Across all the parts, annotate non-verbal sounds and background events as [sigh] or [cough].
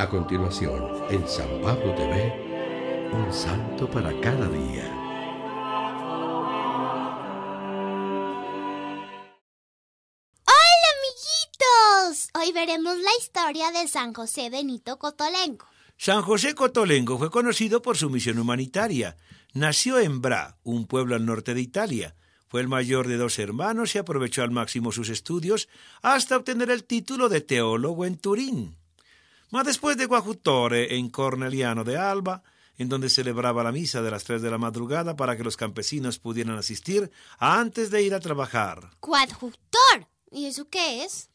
A continuación, en San Pablo TV, un santo para cada día. ¡Hola, amiguitos! Hoy veremos la historia de San José Benito Cotolengo. San José Cotolengo fue conocido por su misión humanitaria. Nació en Bra, un pueblo al norte de Italia. Fue el mayor de dos hermanos y aprovechó al máximo sus estudios hasta obtener el título de teólogo en Turín. Más después de Guajutore, en Corneliano de Alba, en donde celebraba la misa de las tres de la madrugada para que los campesinos pudieran asistir antes de ir a trabajar. Cuadjutor, ¿Y eso qué es?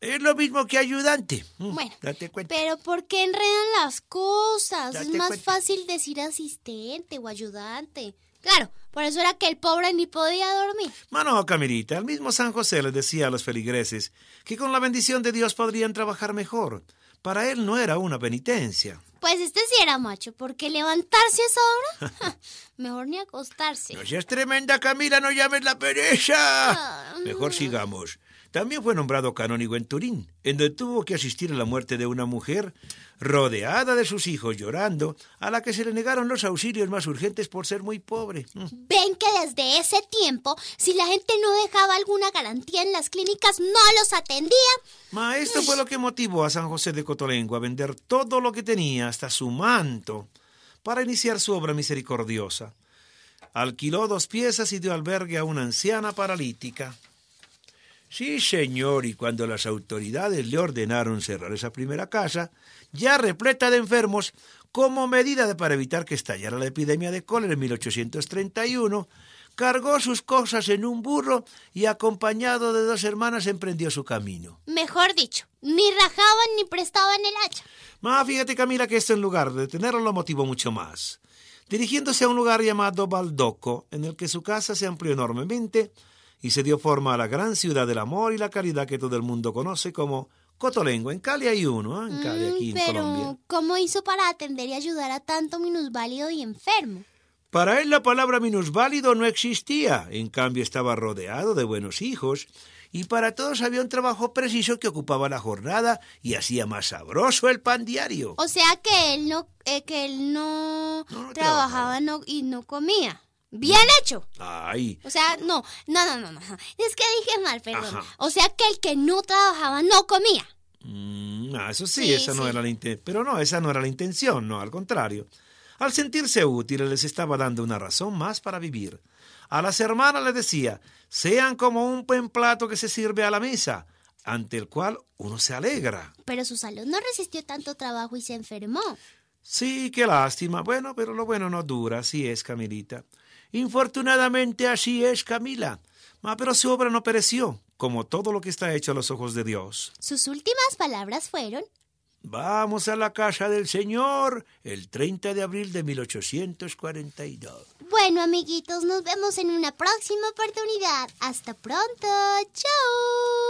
Es lo mismo que ayudante. Mm, bueno, date cuenta. pero ¿por qué enredan las cosas? es más fácil decir asistente o ayudante. Claro, por eso era que el pobre ni podía dormir. Mano, Camilita, el mismo San José le decía a los feligreses que con la bendición de Dios podrían trabajar mejor para él no era una penitencia. Pues este sí era macho, porque levantarse es esa hora, [laughs] mejor ni acostarse. No seas tremenda, Camila, no llames la pereza. Ah, mejor sigamos. También fue nombrado canónigo en Turín, en donde tuvo que asistir a la muerte de una mujer rodeada de sus hijos llorando, a la que se le negaron los auxilios más urgentes por ser muy pobre. Mm. Ven que desde ese tiempo, si la gente no dejaba alguna garantía en las clínicas, no los atendía? Ma, esto fue lo que motivó a San José de Cotolengo a vender todo lo que tenía hasta su manto para iniciar su obra misericordiosa. Alquiló dos piezas y dio albergue a una anciana paralítica. Sí, señor, y cuando las autoridades le ordenaron cerrar esa primera casa, ya repleta de enfermos, como medida para evitar que estallara la epidemia de cólera en 1831, cargó sus cosas en un burro y acompañado de dos hermanas emprendió su camino. Mejor dicho, ni rajaban ni prestaban el hacha. Más fíjate Camila que esto en lugar de tenerlo lo motivó mucho más. Dirigiéndose a un lugar llamado Baldoco, en el que su casa se amplió enormemente y se dio forma a la gran ciudad del amor y la caridad que todo el mundo conoce como Cotolengo, en Cali hay uno, ¿eh? en Cali, mm, aquí pero, ¿Cómo hizo para atender y ayudar a tanto minusválido y enfermo? Para él la palabra minusválido no existía, en cambio estaba rodeado de buenos hijos, y para todos había un trabajo preciso que ocupaba la jornada y hacía más sabroso el pan diario. O sea que él no, eh, que él no, trabajaba, No, y no comía. Bien hecho. Ay. O sea, no, no, no, no, Es que dije mal, perdón. O sea que el que no trabajaba no comía. Mm, ah, eso sí, esa no era la intención. Pero no, esa no era la intención, no, al contrario. Al sentirse útiles les estaba dando una razón más para vivir. A las hermanas les decía, sean como un buen plato que se sirve a la mesa, ante el cual uno se alegra. Pero su salud no resistió tanto trabajo y se enfermó. Sí, qué lástima. Bueno, pero lo bueno no dura, así es, Camilita. Infortunadamente así es, Camila. Ma, pero su obra no pereció, como todo lo que está hecho a los ojos de Dios. Sus últimas palabras fueron, Vamos a la casa del Señor el 30 de abril de 1842. Bueno, amiguitos, nos vemos en una próxima oportunidad. Hasta pronto. Chao.